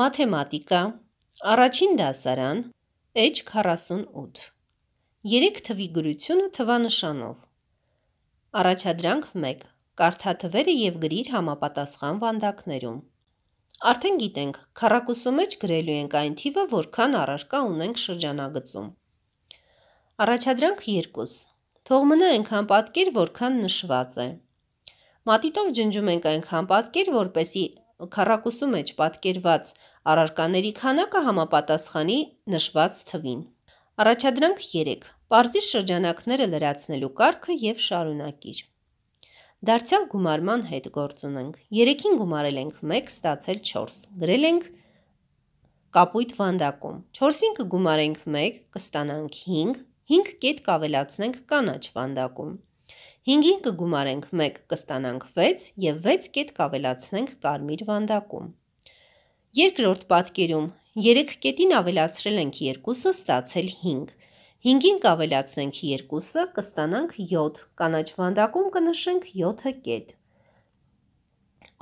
մաթեմատիկա, առաջին դասարան, էջ 48, երեկ թվի գրությունը թվանշանով, առաջադրանք 1, կարթաթվերը և գրիր համապատասխան վանդակներում, Արդեն գիտենք, քառակուսու մեջ գրելու ենք այն թիվը, որքան առարկա ունենք շրջանագծում։ Առաջադրանք 2. Թող մնա այնքան պատկեր, որքան նշված է։ Մատիտով ջնջում ենք այնքան պատկեր, որպեսի քառակուսու մեջ պատկերված առարկաների քանակը համապատասխանի նշված թվին։ Առաջադրանք 3. Պարզի շրջանակները լրացնելու կարգը եւ շարունակիր։ Դարձյալ գումարման հետ գործ ունենք։ 3-ին գումարել ենք 1, ստացել 4։ Գրել ենք կապույտ վանդակում։ 4-ին կգումարենք 1, կստանանք 5, 5 կետ կավելացնենք կանաչ վանդակում։ 4 5-ին կգումարենք 1 կստանանք 6 և 6 կետ կավելացնենք կարմիր վանդակում։ Երկրորդ պատկերում 3 կետին ավելացրել ենք 2-ը ստացել 5։ 5-ին կավելացնենք 2-ը կստանանք 7, կանաչ վանդակում կնշենք 7 կետ։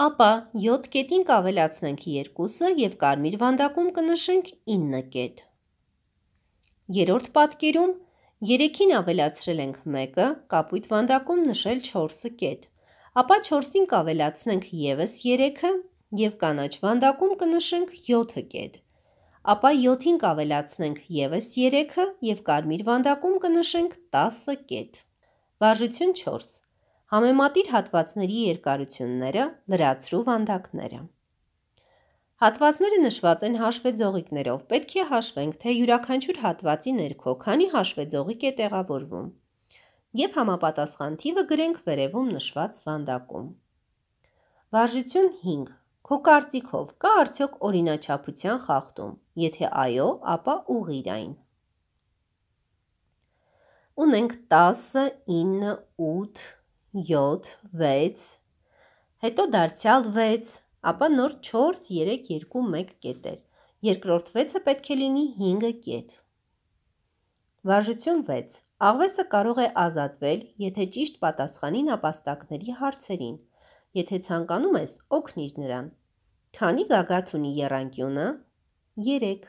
Ապա 7 կետին կավելացնենք 2-ը և կարմիր վանդակում կնշենք 9 կետ։ Երորդ պատկերում 3 Երեքին ավելացրել ենք մեկը, կապույտ վանդակում նշել 4-ը կետ։ Ապա 4-ին կավելացնենք եւս 3-ը եւ կանաչ վանդակում կնշենք 7-ը կետ։ Ապա 7-ին կավելացնենք եւս 3-ը եւ կարմիր վանդակում կնշենք 10-ը կետ։ Վարժություն 4. Համեմատիր հատվածների երկարությունները, լրացրու վանդակները։ Հատվածները նշված են հաշվեձողիկներով։ Պետք է հաշվենք, թե յուրաքանչյուր հատվածի ներքո քանի հաշվեձողիկ է տեղավորվում։ Եվ համապատասխան թիվը գրենք վերևում նշված վանդակում։ Վարժություն 5. Քո կարծիքով կա արդյոք օրինաչափության խախտում։ Եթե այո, ապա ուղղիր այն։ Ունենք 10, 9, 8, 7, 6, հետո դարձյալ 6, ապա նոր 4, 3, 2, 1 կետեր։ Երկրորդ 6-ը պետք է լինի 5 կետ։ Վարժություն 6. Աղվեսը կարող է ազատվել, եթե ճիշտ պատասխանին ապաստակների հարցերին։ Եթե ցանկանում ես, օգնիր նրան։ Քանի գագաթ ունի երանգյունը։ 3։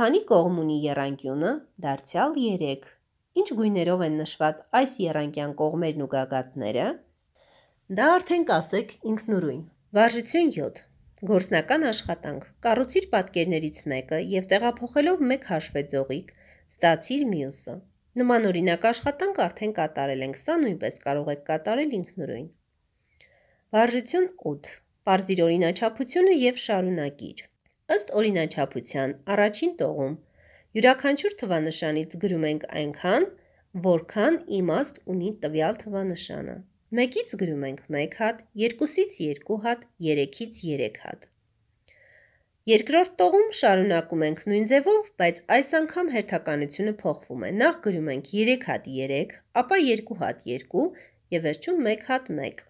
Քանի կողմ ունի երանգյունը։ Դարձյալ 3։ Ինչ գույներով են նշված այս երանգյան կողմերն ու գագաթները։ Դա արդեն կասեք ինքնուրույն։ Վարժություն 7. Գործնական աշխատանք. կառուցիր պատկերներից մեկը եւ տեղափոխելով մեկ հաշվեձողիկ, ստացիր մյուսը։ Նման օրինակ աշխատանք արդեն կատարել ենք, սա նույնպես կարող եք կատարել ինքնուրույն։ Վարժություն 8. Պարզիր օրինաչափությունը եւ շարունակիր։ Ըստ օրինաչափության, առաջին տողում յուրաքանչյուր թվանշանից գրում ենք այնքան, որքան իմաստ ունի տվյալ թվանշանը։ Մեկից գրում ենք 1 հատ, երկուսից 2 հատ, երեքից 3 հատ։ Երկրորդ տողում շարունակում ենք նույն ձևով, բայց այս անգամ հերթականությունը փոխվում է։ Նախ գրում ենք 3 հատ 3, ապա 2 հատ 2 և վերջում 1 հատ 1։